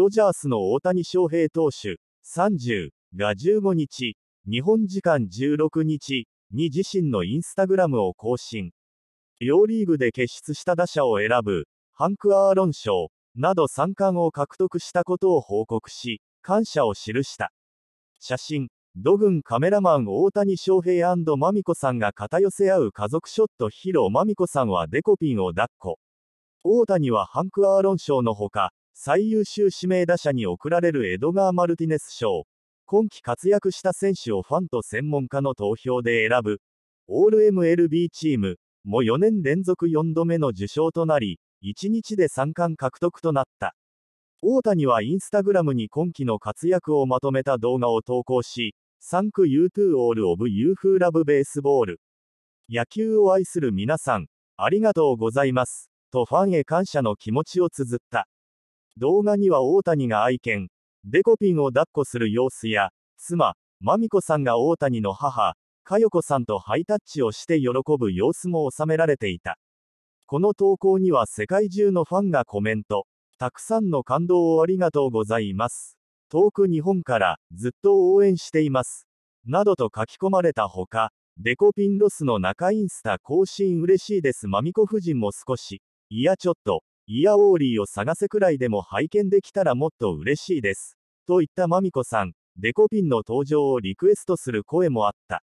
ドジャースの大谷翔平投手、30が15日、日本時間16日に自身のインスタグラムを更新。両リーグで傑出した打者を選ぶ、ハンク・アーロン賞など3冠を獲得したことを報告し、感謝を記した。写真、土軍カメラマン大谷翔平マミコさんが片寄せ合う家族ショットヒロマミコさんはデコピンを抱っこ。大谷はハンク・アーロン賞のほか、最優秀指名打者に贈られるエドガー・マルティネス賞。今季活躍した選手をファンと専門家の投票で選ぶ、オール MLB チーム、も4年連続4度目の受賞となり、1日で3冠獲得となった。大谷はインスタグラムに今季の活躍をまとめた動画を投稿し、サンクユー・ u ゥ・ o ー l l o ユー・フ u ラブ・ベ love b s b a l l 野球を愛する皆さん、ありがとうございます。とファンへ感謝の気持ちを綴った。動画には大谷が愛犬、デコピンを抱っこする様子や、妻、マミコさんが大谷の母、佳代子さんとハイタッチをして喜ぶ様子も収められていた。この投稿には世界中のファンがコメント。たくさんの感動をありがとうございます。遠く日本からずっと応援しています。などと書き込まれたほか、デコピンロスの中インスタ更新嬉しいです。マミコ夫人も少し、いやちょっと、イヤオーリーを探せくらいでも拝見できたらもっと嬉しいです。といったまみこさん、デコピンの登場をリクエストする声もあった。